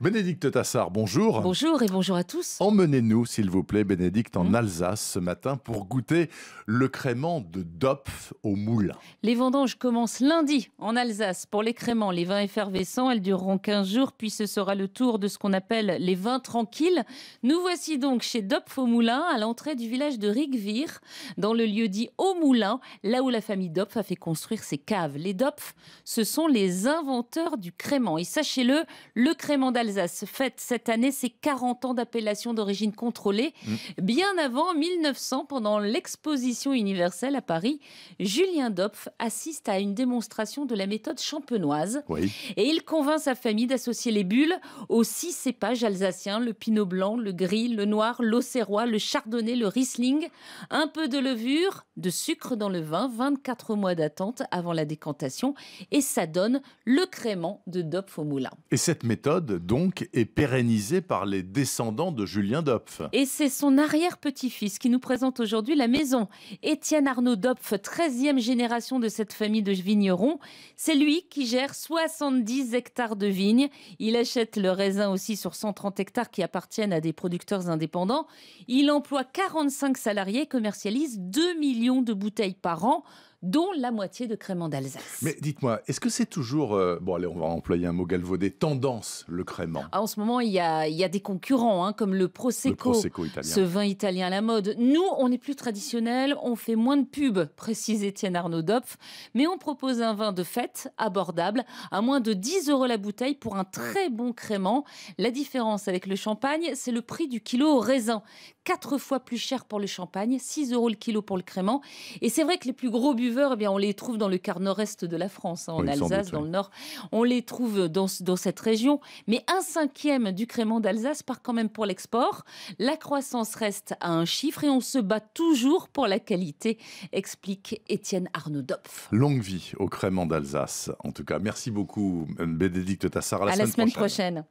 Bénédicte Tassard, bonjour. Bonjour et bonjour à tous. Emmenez-nous, s'il vous plaît, Bénédicte, en mhm. Alsace ce matin pour goûter le crément de Dopf au moulin. Les vendanges commencent lundi en Alsace pour les créments, les vins effervescents. Elles dureront 15 jours, puis ce sera le tour de ce qu'on appelle les vins tranquilles. Nous voici donc chez Dopf au moulin, à l'entrée du village de Rigvir dans le lieu dit Au Moulin, là où la famille Dopf a fait construire ses caves. Les Dopf, ce sont les inventeurs du crément. Et sachez-le, le crément d'Alsace ce fête cette année ses 40 ans d'appellation d'origine contrôlée. Mm. Bien avant 1900, pendant l'exposition universelle à Paris, Julien Dopf assiste à une démonstration de la méthode champenoise. Et il convainc sa famille d'associer les bulles aux six cépages alsaciens le pinot blanc, le gris, le noir, l'auxerrois, le chardonnay, le riesling. Un peu de levure, de sucre dans le vin, 24 mois d'attente avant la décantation. Et ça donne le crément de Dopf au moulin. Et cette méthode, donc, est pérennisé par les descendants de Julien Dopf. Et c'est son arrière-petit-fils qui nous présente aujourd'hui la maison. Étienne Arnaud Dopf, 13e génération de cette famille de vignerons, c'est lui qui gère 70 hectares de vignes. Il achète le raisin aussi sur 130 hectares qui appartiennent à des producteurs indépendants. Il emploie 45 salariés commercialise 2 millions de bouteilles par an dont la moitié de crémant d'Alsace. Mais dites-moi, est-ce que c'est toujours, euh, bon allez, on va employer un mot galvaudé, tendance le crémant En ce moment, il y a, il y a des concurrents, hein, comme le Prosecco, italien. ce vin italien à la mode. Nous, on est plus traditionnel, on fait moins de pubs, précise Étienne Arnaud Dopf, mais on propose un vin de fête, abordable, à moins de 10 euros la bouteille pour un très bon crémant. La différence avec le champagne, c'est le prix du kilo au raisin. 4 fois plus cher pour le champagne, 6 euros le kilo pour le crémant. Et c'est vrai que les plus gros buveurs eh on les trouve dans le quart nord-est de la France, hein, en Alsace, dans le nord. On les trouve dans, cette région. Mais un cinquième du crément d'Alsace part quand même pour l'export. La croissance reste à un chiffre et on se bat toujours pour la qualité, explique Étienne Arnaud Dopf. Longue vie au crément d'Alsace, en tout cas. Merci beaucoup, Bénédicte Tassar. À la, semaine, prochaine.